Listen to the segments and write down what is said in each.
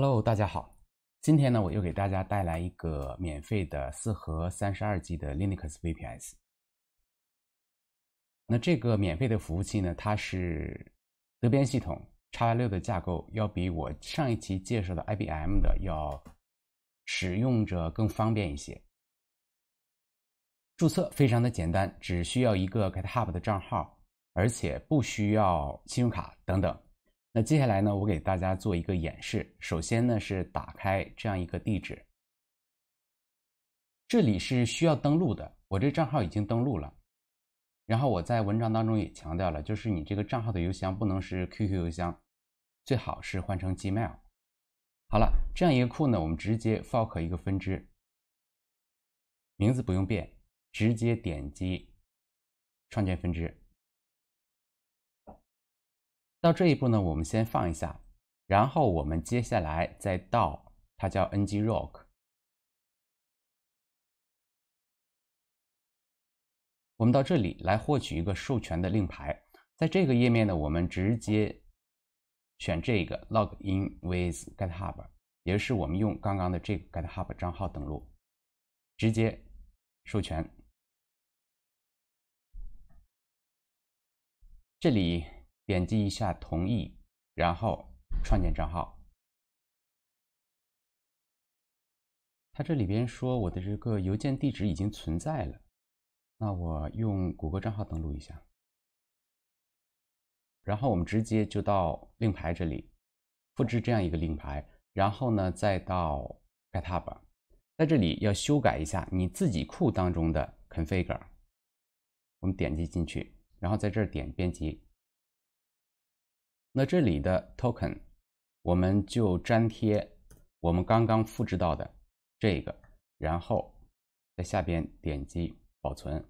Hello，大家好，今天呢，我又给大家带来一个免费的四核三十二 G 的 Linux VPS。那这个免费的服务器呢，它是德编系统 x 六的架构，要比我上一期介绍的 IBM 的要使用着更方便一些。注册非常的简单，只需要一个 GitHub 的账号，而且不需要信用卡等等。那接下来呢，我给大家做一个演示。首先呢是打开这样一个地址，这里是需要登录的。我这账号已经登录了。然后我在文章当中也强调了，就是你这个账号的邮箱不能是 QQ 邮箱，最好是换成 Gmail。好了，这样一个库呢，我们直接 fork 一个分支，名字不用变，直接点击创建分支。到这一步呢，我们先放一下，然后我们接下来再到它叫 NGROK c。我们到这里来获取一个授权的令牌，在这个页面呢，我们直接选这个 Log in with GitHub，也就是我们用刚刚的这个 GitHub 账号登录，直接授权。这里。点击一下同意，然后创建账号。它这里边说我的这个邮件地址已经存在了，那我用谷歌账号登录一下。然后我们直接就到令牌这里，复制这样一个令牌，然后呢再到 GitHub，在这里要修改一下你自己库当中的 config。我们点击进去，然后在这点编辑。那这里的 token，我们就粘贴我们刚刚复制到的这个，然后在下边点击保存。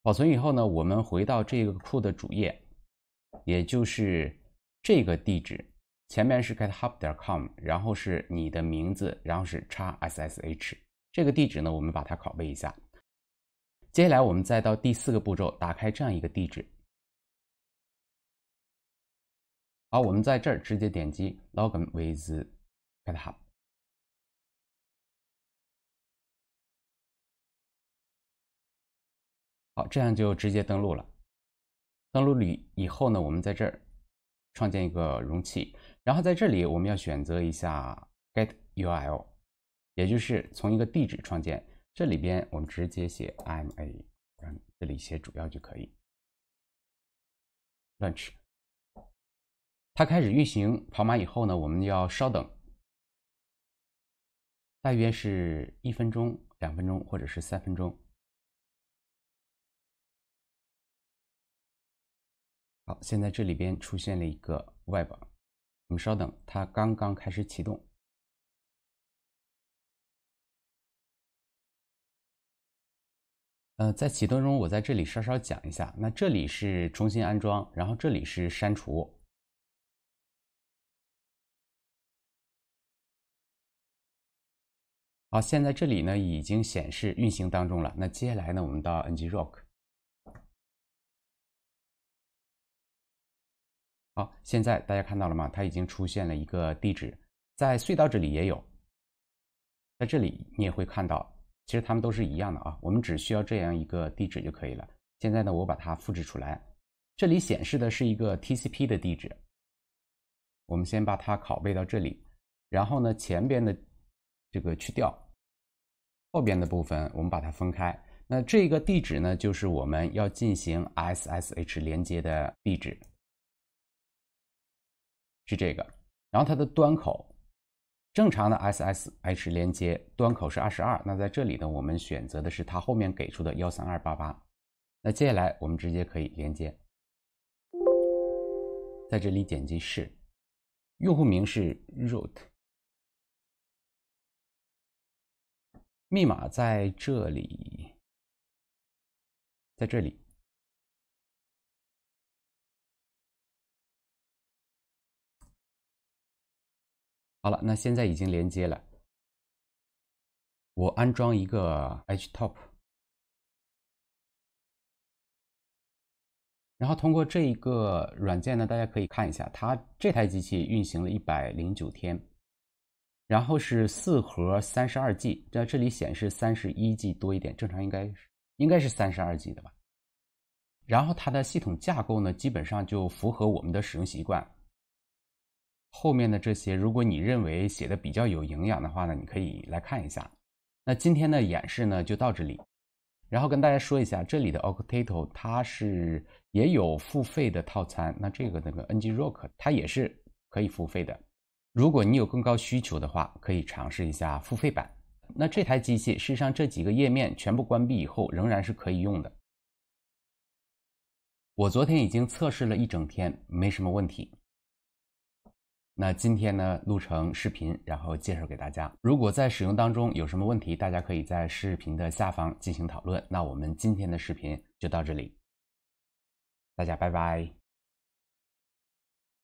保存以后呢，我们回到这个库的主页，也就是这个地址，前面是 github 点 com，然后是你的名字，然后是叉 ssh。这个地址呢，我们把它拷贝一下。接下来我们再到第四个步骤，打开这样一个地址。好，我们在这儿直接点击 Login with GitHub。好，这样就直接登录了。登录里以后呢，我们在这儿创建一个容器，然后在这里我们要选择一下 Get URL，也就是从一个地址创建。这里边我们直接写 IMA，这里写主要就可以。Launch。它开始运行跑马以后呢，我们要稍等，大约是一分钟、两分钟或者是三分钟。好，现在这里边出现了一个外网，我们稍等，它刚刚开始启动。呃，在启动中，我在这里稍稍讲一下，那这里是重新安装，然后这里是删除。好，现在这里呢已经显示运行当中了。那接下来呢，我们到 ngrok。好，现在大家看到了吗？它已经出现了一个地址，在隧道这里也有，在这里你也会看到，其实它们都是一样的啊。我们只需要这样一个地址就可以了。现在呢，我把它复制出来，这里显示的是一个 TCP 的地址，我们先把它拷贝到这里，然后呢，前边的。这个去掉后边的部分，我们把它分开。那这个地址呢，就是我们要进行 SSH 连接的地址，是这个。然后它的端口，正常的 SSH 连接端口是二十二。那在这里呢，我们选择的是它后面给出的幺三二八八。那接下来我们直接可以连接，在这里点击是，用户名是 root。密码在这里，在这里。好了，那现在已经连接了。我安装一个 Htop，然后通过这一个软件呢，大家可以看一下，它这台机器运行了一百零九天。然后是四核三十二 G，在这里显示三十一 G 多一点，正常应该是应该是三十二 G 的吧。然后它的系统架构呢，基本上就符合我们的使用习惯。后面的这些，如果你认为写的比较有营养的话呢，你可以来看一下。那今天的演示呢就到这里。然后跟大家说一下，这里的 o c t a t o 它是也有付费的套餐，那这个那个 NGrok c 它也是可以付费的。如果你有更高需求的话，可以尝试一下付费版。那这台机器，事实上这几个页面全部关闭以后，仍然是可以用的。我昨天已经测试了一整天，没什么问题。那今天呢，录成视频，然后介绍给大家。如果在使用当中有什么问题，大家可以在视频的下方进行讨论。那我们今天的视频就到这里，大家拜拜。